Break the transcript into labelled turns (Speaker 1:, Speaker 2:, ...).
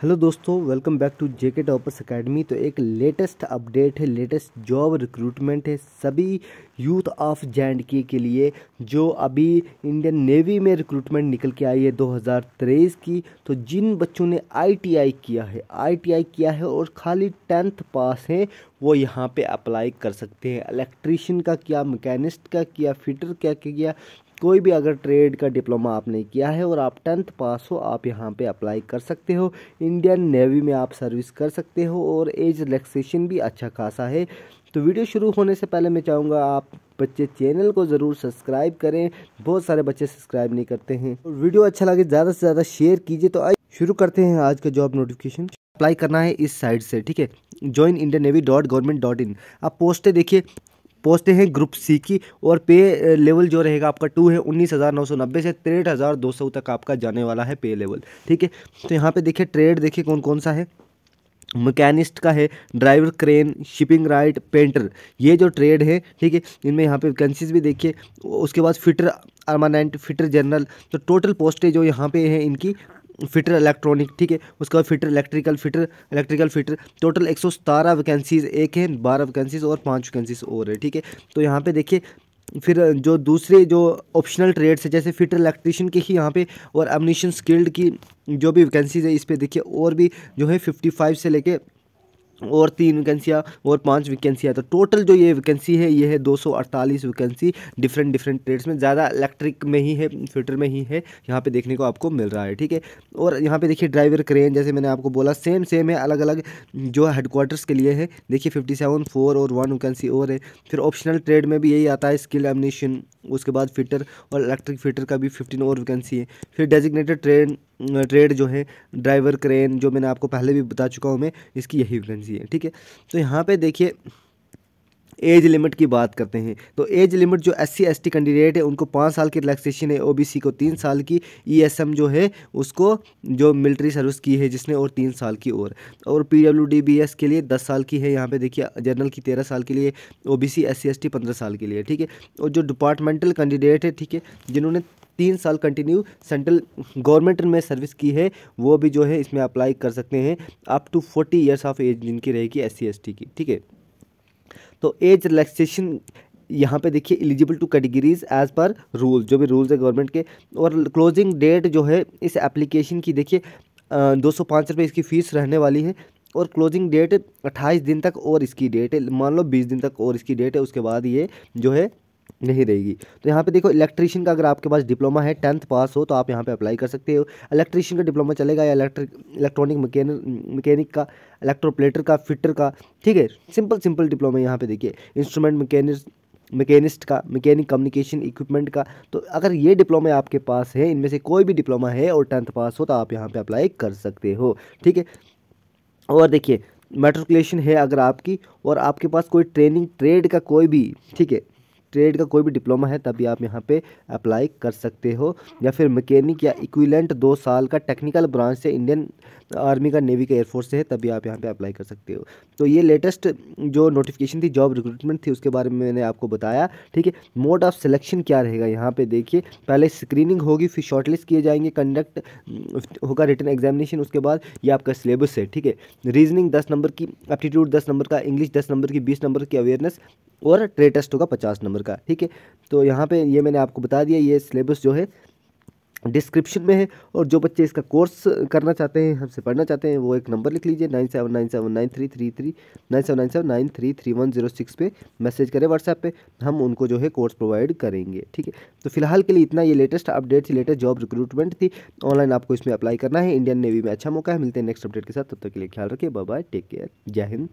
Speaker 1: hello दोस्तों welcome back to JK toppers academy तो एक लेटेस्ट अपडेट है लेटेस्ट जॉब रिक्रूटमेंट है सभी यूथ ऑफ जे एंड के के लिए जो अभी इंडियन नेवी में रिक्रूटमेंट निकल के आई है 2023 की तो जिन बच्चों ने आईटीआई किया है आईटीआई किया है और खाली टेंथ पास है वो यहाँ पे अप्लाई कर सकते हैं इलेक्ट्रीशियन का किया मैकेनिस्ट का किया फिटर का किया कोई भी अगर ट्रेड का डिप्लोमा आपने किया है और आप टेंथ पास हो आप यहाँ पे अप्लाई कर सकते हो इंडियन नेवी में आप सर्विस कर सकते हो और एज रिलैक्सेशन भी अच्छा खासा है तो वीडियो शुरू होने से पहले मैं चाहूँगा आप बच्चे चैनल को ज़रूर सब्सक्राइब करें बहुत सारे बच्चे सब्सक्राइब नहीं करते हैं और वीडियो अच्छा लगे ज़्यादा से ज़्यादा शेयर कीजिए तो शुरू करते हैं आज का जॉब नोटिफिकेशन अप्लाई करना है इस साइड से ठीक है join Indian navy dot government dot in आप पोस्टें देखिए पोस्टें हैं ग्रुप सी की और पे लेवल जो रहेगा आपका टू है उन्नीस हज़ार नौ सौ नब्बे से तिरठ हज़ार दो सौ तक आपका जाने वाला है पे लेवल ठीक है तो यहाँ पे देखिए ट्रेड देखिए कौन कौन सा है मकैनिस्ट का है driver crane shipping wright painter ये जो ट्रेड है ठीक है इनमें यहाँ पे वैकेंसीज भी देखिए उसके बाद फिटर परमानेंट फिटर जनरल तो टोटल पोस्टें जो यहाँ पे हैं इनकी फिटर इलेक्ट्रॉनिक ठीक है उसके बाद fitter electrical fitter electrical fitter total एक सौ सतारह वैकेंसीज़ एक हैं बारह वैकेंसीज़ और पाँच वैकेंसीज़ और है ठीक है तो यहाँ पर देखिए फिर जो दूसरे जो ऑप्शनल ट्रेड्स है जैसे फिटर इलेक्ट्रिशियन की ही यहाँ पे और एमिनीशन स्किल्ड की जो भी वैकेंसीज है इस पर देखिए और भी जो है फिफ्टी फाइव से लेके और तीन वैकेंसियाँ और पांच वैकेंसियाँ तो टोटल जो ये वैकेंसी है ये है 248 वैकेंसी डिफरेंट डिफरेंट ट्रेड्स में ज़्यादा इलेक्ट्रिक में ही है फिल्टर में ही है यहाँ पे देखने को आपको मिल रहा है ठीक है और यहाँ पे देखिए ड्राइवर क्रेन जैसे मैंने आपको बोला सेम सेम है अलग अलग जो हेडक्वार्टर्स के लिए है देखिए फिफ्टी सेवन फोर और वन वैकेंसी और है फिर ऑप्शनल ट्रेड में भी यही आता है स्किल एमिनेशन उसके बाद फिटर और इलेक्ट्रिक फिटर का भी फिफ्टीन और वैकेंसी है फिर डेजिग्नेटेड ट्रेन ट्रेड जो है ड्राइवर क्रेन जो मैंने आपको पहले भी बता चुका हूँ मैं इसकी यही वैकेंसी कीजिए ठीक है तो यहाँ पे देखिए एज लिमिट की बात करते हैं तो एज लिमिट जो एस सी एस कैंडिडेट है उनको पाँच साल की रिलैक्सेशन है ओबीसी को तीन साल की ईएसएम e जो है उसको जो मिलिट्री सर्विस की है जिसने और तीन साल की और और पीडब्ल्यूडीबीएस के लिए दस साल की है यहाँ पे देखिए जनरल की तेरह साल के लिए ओबीसी एस टी पंद्रह साल के लिए ठीक है और जो डिपार्टमेंटल कैंडिडेट है ठीक है जिन्होंने तीन साल कंटिन्यू सेंट्रल गवर्नमेंट में सर्विस की है वो भी जो है इसमें अप्लाई कर सकते हैं up to forty years of age जिनकी रहेगी एस सी की ठीक है तो एज रिलैक्सेशन यहाँ पे देखिए एलिजिबल टू कैटेगरीज एज पर रूल जो भी रूल्स है गवर्नमेंट के और क्लोजिंग डेट जो है इस एप्लीकेशन की देखिए दो सौ पाँच रुपये इसकी फ़ीस रहने वाली है और क्लोजिंग डेट अट्ठाईस दिन तक और इसकी डेट है मान लो बीस दिन तक और इसकी डेट है उसके बाद ये जो है नहीं रहेगी तो यहाँ पे देखो इलेक्ट्रीशियन का अगर आपके पास डिप्लोमा है टेंथ पास हो तो आप यहाँ पे अप्लाई कर सकते हो इलेक्ट्रीशियन का डिप्लोमा चलेगा या इलेक्ट्रिक इलेक्ट्रॉनिक मैकेनिक का इलेक्ट्रोप्लेटर का फिटर का ठीक है सिंपल सिंपल डिप्लोमा यहाँ पे देखिए इंस्ट्रूमेंट मकैनिक मकैनिस्ट का मकैनिक कम्युनिकेशन इक्विपमेंट का तो अगर ये डिप्लोमा आपके पास है इनमें से कोई भी डिप्लोमा है और टेंथ पास हो तो आप यहाँ पर अप्लाई कर सकते हो ठीक है और देखिए मेट्रिकुलेशन है अगर आपकी और आपके पास कोई ट्रेनिंग ट्रेड का कोई भी ठीक है ट्रेड का कोई भी डिप्लोमा है तभी आप यहाँ पे अप्लाई कर सकते हो या फिर मैकेनिक या इक्विलेंट दो साल का टेक्निकल ब्रांच से इंडियन आर्मी का नेवी का एयरफोर्स से है तभी आप यहाँ पे अप्लाई कर सकते हो तो ये लेटेस्ट जो नोटिफिकेशन थी जॉब रिक्रूटमेंट थी उसके बारे में मैंने आपको बताया ठीक है मोड ऑफ सिलेक्शन क्या रहेगा यहाँ पे देखिए पहले स्क्रीनिंग होगी फिर शॉर्टलिस्ट किए जाएंगे कंडक्ट होगा रिटर्न एग्जामिनेशन उसके बाद ये आपका सिलेबस है ठीक है रीजनिंग दस नंबर की एप्टीट्यूड दस नंबर का इंग्लिश दस नंबर की बीस नंबर की अवेयरनेस और ट्रे टेस्ट होगा पचास नंबर का ठीक है तो यहाँ पे ये मैंने आपको बता दिया ये सिलेबस जो है डिस्क्रिप्शन में है और जो बच्चे इसका कोर्स करना चाहते हैं हमसे पढ़ना चाहते हैं वो एक नंबर लिख लीजिए nine seven nine seven nine three three three nine seven nine seven nine three three one zero six पे मैसेज करें व्हाट्सएप पे हम उनको जो है कोर्स प्रोवाइड करेंगे ठीक है तो फिलहाल के लिए इतना ये लेटेस्ट अपडेट थी लेटेस्ट जॉब रिक्रूटमेंट थी ऑनलाइन आपको इसमें अप्लाई करना है इंडियन नेवी में अच्छा मौका है मिलते हैं नेक्स्ट अपडेट के साथ तब तक के लिए ख्याल रखिए बाय बाय टेक केयर जय हिंद